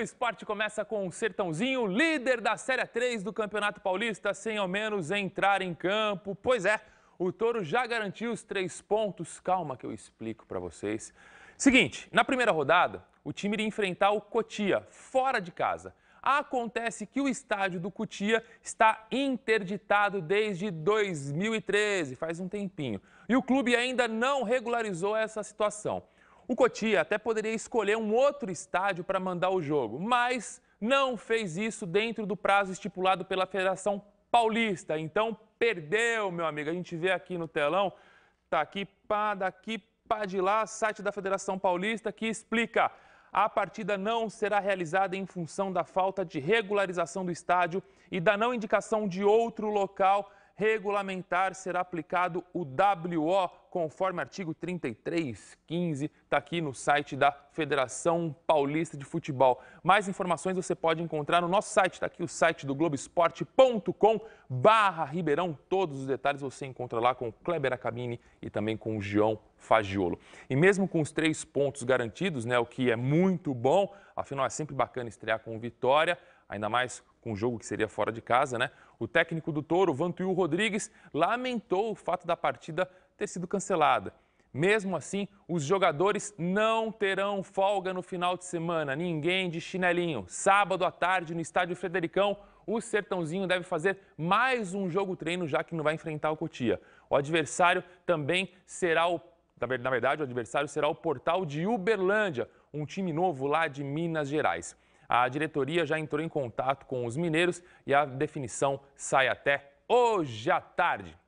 O esporte começa com o Sertãozinho, líder da Série 3 do Campeonato Paulista, sem ao menos entrar em campo. Pois é, o Toro já garantiu os três pontos. Calma que eu explico para vocês. Seguinte, na primeira rodada, o time iria enfrentar o Cotia, fora de casa. Acontece que o estádio do Cotia está interditado desde 2013, faz um tempinho. E o clube ainda não regularizou essa situação. O Cotia até poderia escolher um outro estádio para mandar o jogo, mas não fez isso dentro do prazo estipulado pela Federação Paulista. Então perdeu, meu amigo. A gente vê aqui no telão, tá aqui, pá, daqui, pá de lá, site da Federação Paulista que explica. A partida não será realizada em função da falta de regularização do estádio e da não indicação de outro local regulamentar será aplicado o WO, conforme artigo 3315, está aqui no site da Federação Paulista de Futebol. Mais informações você pode encontrar no nosso site, está aqui o site do globoesportecom barra Ribeirão. Todos os detalhes você encontra lá com o Kleber Acabini e também com o João Fagiolo. E mesmo com os três pontos garantidos, né, o que é muito bom, afinal é sempre bacana estrear com vitória, ainda mais com com o jogo que seria fora de casa, né? O técnico do Toro, Vantuil Rodrigues, lamentou o fato da partida ter sido cancelada. Mesmo assim, os jogadores não terão folga no final de semana, ninguém de chinelinho. Sábado à tarde, no estádio Fredericão, o Sertãozinho deve fazer mais um jogo treino, já que não vai enfrentar o Cotia. O adversário também será o. Na verdade, o adversário será o Portal de Uberlândia, um time novo lá de Minas Gerais. A diretoria já entrou em contato com os mineiros e a definição sai até hoje à tarde.